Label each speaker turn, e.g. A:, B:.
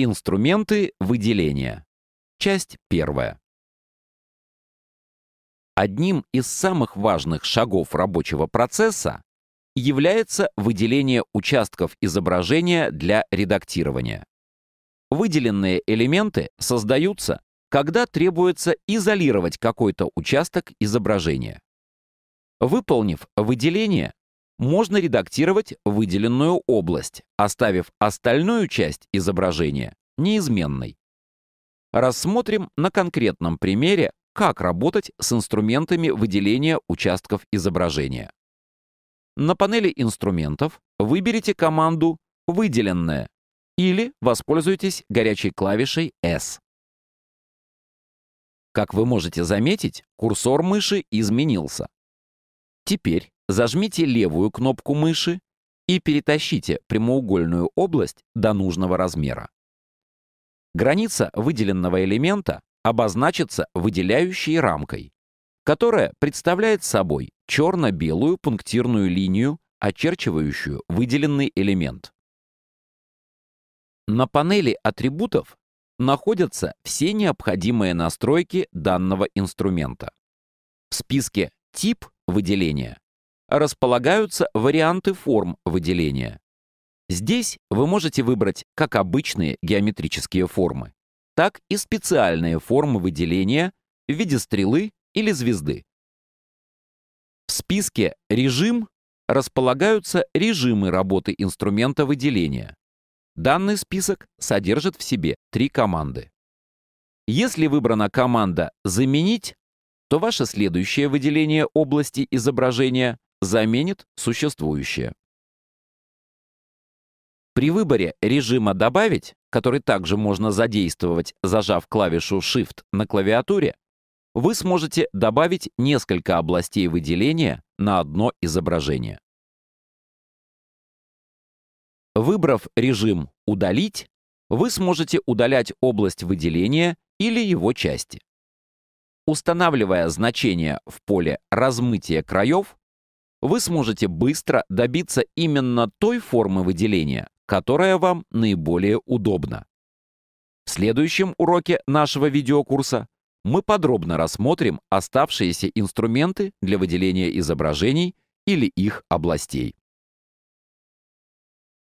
A: Инструменты выделения. Часть первая. Одним из самых важных шагов рабочего процесса является выделение участков изображения для редактирования. Выделенные элементы создаются, когда требуется изолировать какой-то участок изображения. Выполнив выделение, можно редактировать выделенную область, оставив остальную часть изображения неизменной. Рассмотрим на конкретном примере, как работать с инструментами выделения участков изображения. На панели инструментов выберите команду «Выделенное» или воспользуйтесь горячей клавишей S. Как вы можете заметить, курсор мыши изменился. Теперь Зажмите левую кнопку мыши и перетащите прямоугольную область до нужного размера. Граница выделенного элемента обозначится выделяющей рамкой, которая представляет собой черно-белую пунктирную линию, очерчивающую выделенный элемент. На панели атрибутов находятся все необходимые настройки данного инструмента. В списке «Тип выделения» располагаются варианты форм выделения. Здесь вы можете выбрать как обычные геометрические формы, так и специальные формы выделения в виде стрелы или звезды. В списке «Режим» располагаются режимы работы инструмента выделения. Данный список содержит в себе три команды. Если выбрана команда «Заменить», то ваше следующее выделение области изображения заменит существующее. При выборе режима «Добавить», который также можно задействовать, зажав клавишу Shift на клавиатуре, вы сможете добавить несколько областей выделения на одно изображение. Выбрав режим «Удалить», вы сможете удалять область выделения или его части. Устанавливая значение в поле «Размытие краев», вы сможете быстро добиться именно той формы выделения, которая вам наиболее удобна. В следующем уроке нашего видеокурса мы подробно рассмотрим оставшиеся инструменты для выделения изображений или их областей.